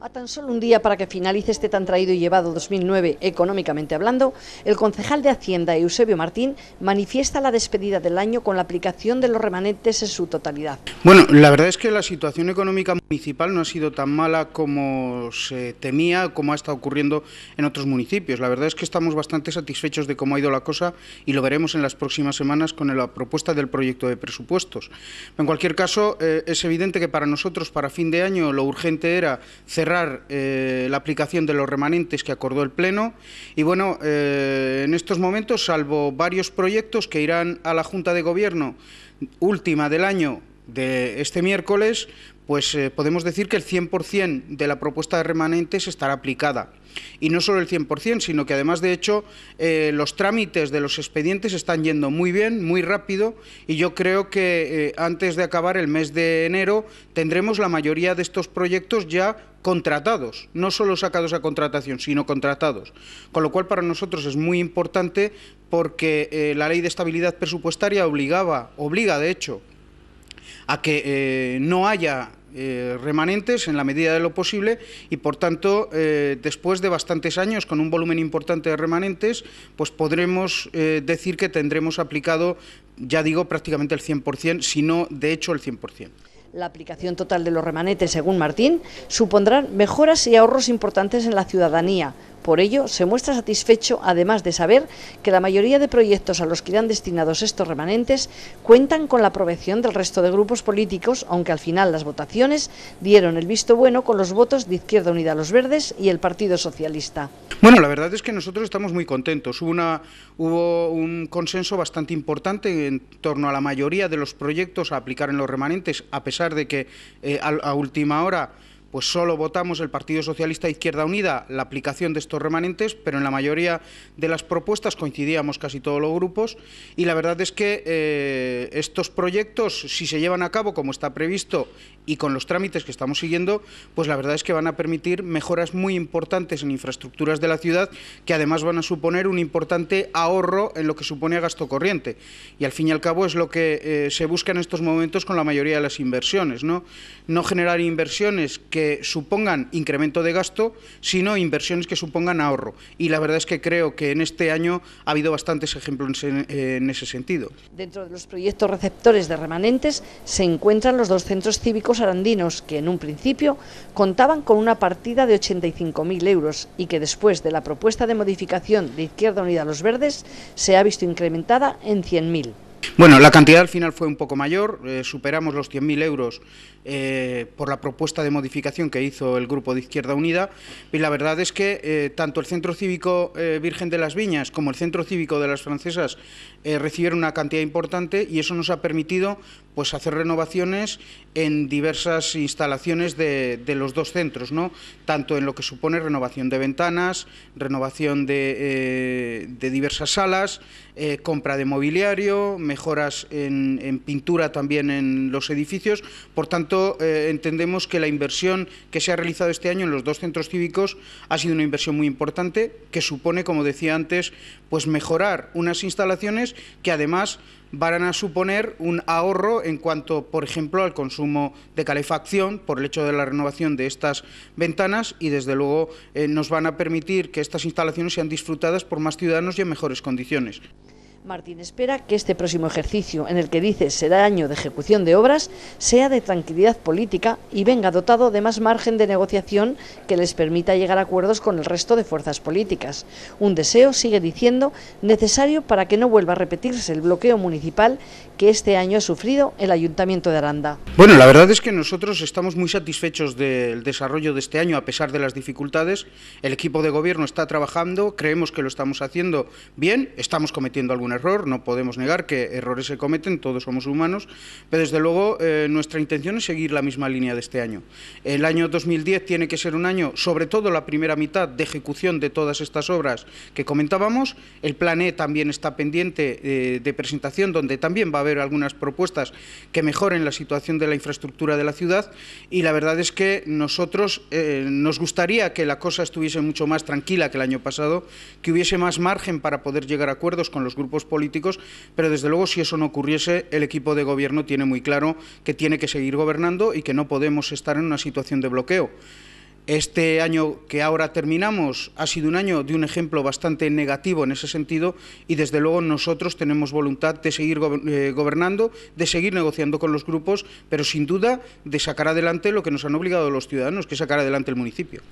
A tan solo un día para que finalice este tan traído y llevado 2009 económicamente hablando, el concejal de Hacienda Eusebio Martín manifiesta la despedida del año con la aplicación de los remanentes en su totalidad. Bueno, la verdad es que la situación económica municipal no ha sido tan mala como se temía, como ha estado ocurriendo en otros municipios. La verdad es que estamos bastante satisfechos de cómo ha ido la cosa y lo veremos en las próximas semanas con la propuesta del proyecto de presupuestos. En cualquier caso, eh, es evidente que para nosotros, para fin de año, lo urgente era cerrar eh, la aplicación de los remanentes que acordó el Pleno y, bueno, eh, en estos momentos, salvo varios proyectos que irán a la Junta de Gobierno última del año de este miércoles, pues eh, podemos decir que el 100% de la propuesta de remanentes estará aplicada. Y no solo el 100%, sino que además, de hecho, eh, los trámites de los expedientes están yendo muy bien, muy rápido, y yo creo que eh, antes de acabar el mes de enero tendremos la mayoría de estos proyectos ya contratados, no solo sacados a contratación, sino contratados. Con lo cual, para nosotros es muy importante porque la Ley de Estabilidad Presupuestaria obligaba, obliga, de hecho, a que no haya eh, remanentes en la medida de lo posible y por tanto eh, después de bastantes años con un volumen importante de remanentes pues podremos eh, decir que tendremos aplicado ya digo prácticamente el 100% si no de hecho el 100%. La aplicación total de los remanentes, según Martín, supondrá mejoras y ahorros importantes en la ciudadanía, por ello, se muestra satisfecho además de saber que la mayoría de proyectos a los que irán destinados estos remanentes cuentan con la aprobación del resto de grupos políticos, aunque al final las votaciones dieron el visto bueno con los votos de Izquierda Unida los Verdes y el Partido Socialista. Bueno, la verdad es que nosotros estamos muy contentos. Hubo, un consenso bastante importante en torno a la mayoría de los proyectos a aplicar en los remanentes, a pesar de que eh, a última hora pues solo votamos el Partido Socialista e Izquierda Unida la aplicación de estos remanentes, pero en la mayoría de las propuestas coincidíamos casi todos los grupos y la verdad es que eh, estos proyectos, si se llevan a cabo como está previsto y con los trámites que estamos siguiendo, pues la verdad es que van a permitir mejoras muy importantes en infraestructuras de la ciudad que además van a suponer un importante ahorro en lo que supone gasto corriente y al fin y al cabo es lo que eh, se busca en estos momentos con la mayoría de las inversiones, ¿no? No generar inversiones que supongan incremento de gasto, sino inversiones que supongan ahorro. Y la verdad es que creo que en este año ha habido bastantes ejemplos en, ese sentido. Dentro de los proyectos receptores de remanentes se encuentran los dos centros cívicos arandinos, que en un principio contaban con una partida de 85.000 euros y que después de la propuesta de modificación de Izquierda Unida los Verdes se ha visto incrementada en 100.000. Bueno, la cantidad al final fue un poco mayor, eh, superamos los 100.000 euros eh, por la propuesta de modificación que hizo el Grupo de Izquierda Unida y la verdad es que eh, tanto el Centro Cívico Virgen de las Viñas como el Centro Cívico de las Francesas recibieron una cantidad importante y eso nos ha permitido pues, hacer renovaciones en diversas instalaciones de, los dos centros, ¿no? tanto en lo que supone renovación de ventanas, renovación de diversas salas, compra de mobiliario, mejoras en, pintura también en los edificios. Por tanto, eh, entendemos que la inversión que se ha realizado este año en los dos centros cívicos ha sido una inversión muy importante que supone, como decía antes, pues mejorar unas instalaciones que además van a suponer un ahorro en cuanto, por ejemplo, al consumo de calefacción por el hecho de la renovación de estas ventanas y, desde luego, eh, nos van a permitir que estas instalaciones sean disfrutadas por más ciudadanos y en mejores condiciones. Martín espera que este próximo ejercicio, en el que dice será año de ejecución de obras, sea de tranquilidad política y venga dotado de más margen de negociación que les permita llegar a acuerdos con el resto de fuerzas políticas. Un deseo, sigue diciendo, necesario para que no vuelva a repetirse el bloqueo municipal que este año ha sufrido el Ayuntamiento de Aranda. Bueno, la verdad es que nosotros estamos muy satisfechos del desarrollo de este año, a pesar de las dificultades. El equipo de gobierno está trabajando, creemos que lo estamos haciendo bien, estamos cometiendo algunas no podemos negar que errores se cometen, todos somos humanos, pero desde luego eh, nuestra intención es seguir la misma línea de este año. El año 2010 tiene que ser un año, sobre todo la primera mitad, de ejecución de todas estas obras que comentábamos. El plan E también está pendiente eh, de presentación, donde también va a haber algunas propuestas que mejoren la situación de la infraestructura de la ciudad y la verdad es que nosotros eh, nos gustaría que la cosa estuviese mucho más tranquila que el año pasado, que hubiese más margen para poder llegar a acuerdos con los grupos políticos, pero desde luego si eso no ocurriese, el equipo de gobierno tiene muy claro que tiene que seguir gobernando y que no podemos estar en una situación de bloqueo. Este año que ahora terminamos ha sido un año de un ejemplo bastante negativo en ese sentido y desde luego nosotros tenemos voluntad de seguir eh, gobernando, de seguir negociando con los grupos, pero sin duda de sacar adelante lo que nos han obligado los ciudadanos, que es sacar adelante el municipio.